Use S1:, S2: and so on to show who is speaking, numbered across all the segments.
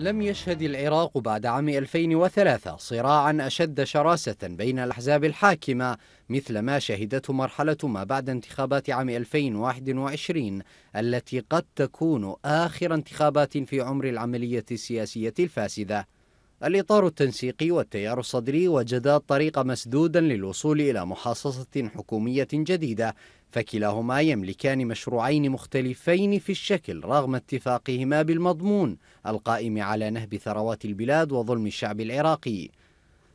S1: لم يشهد العراق بعد عام 2003 صراعا أشد شراسة بين الأحزاب الحاكمة مثل ما شهدته مرحلة ما بعد انتخابات عام 2021 التي قد تكون آخر انتخابات في عمر العملية السياسية الفاسدة الإطار التنسيقي والتيار الصدري وجدا طريق مسدودا للوصول إلى محاصصة حكومية جديدة فكلاهما يملكان مشروعين مختلفين في الشكل رغم اتفاقهما بالمضمون القائم على نهب ثروات البلاد وظلم الشعب العراقي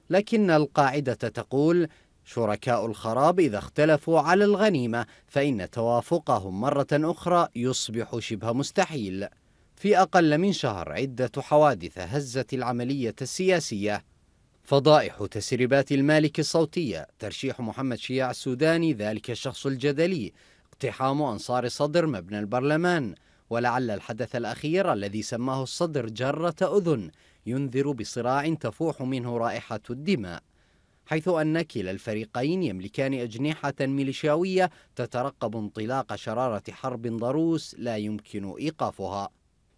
S1: لكن القاعدة تقول شركاء الخراب إذا اختلفوا على الغنيمة فإن توافقهم مرة أخرى يصبح شبه مستحيل في أقل من شهر عدة حوادث هزت العملية السياسية فضائح تسريبات المالك الصوتية ترشيح محمد شياع السوداني ذلك الشخص الجدلي اقتحام أنصار الصدر مبنى البرلمان ولعل الحدث الأخير الذي سماه الصدر جرة أذن ينذر بصراع تفوح منه رائحة الدماء حيث أن كلا الفريقين يملكان أجنحة ميليشياوية تترقب انطلاق شرارة حرب ضروس لا يمكن إيقافها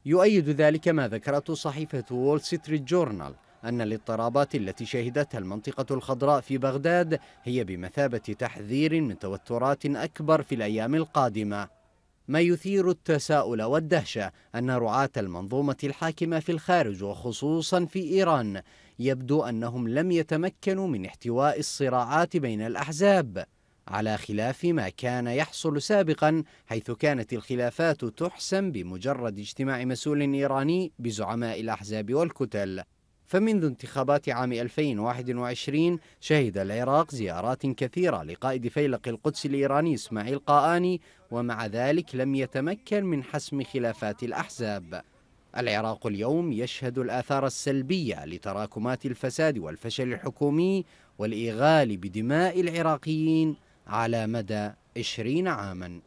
S1: يؤيد ذلك ما ذكرته صحيفة وول ستريت جورنال أن الاضطرابات التي شهدتها المنطقة الخضراء في بغداد هي بمثابة تحذير من توترات أكبر في الأيام القادمة ما يثير التساؤل والدهشة أن رعاة المنظومة الحاكمة في الخارج وخصوصا في إيران يبدو أنهم لم يتمكنوا من احتواء الصراعات بين الأحزاب على خلاف ما كان يحصل سابقا حيث كانت الخلافات تحسم بمجرد اجتماع مسؤول إيراني بزعماء الأحزاب والكتل فمنذ انتخابات عام 2021 شهد العراق زيارات كثيرة لقائد فيلق القدس الإيراني إسماعيل قاآني ومع ذلك لم يتمكن من حسم خلافات الأحزاب العراق اليوم يشهد الآثار السلبية لتراكمات الفساد والفشل الحكومي والإغال بدماء العراقيين على مدى 20 عاماً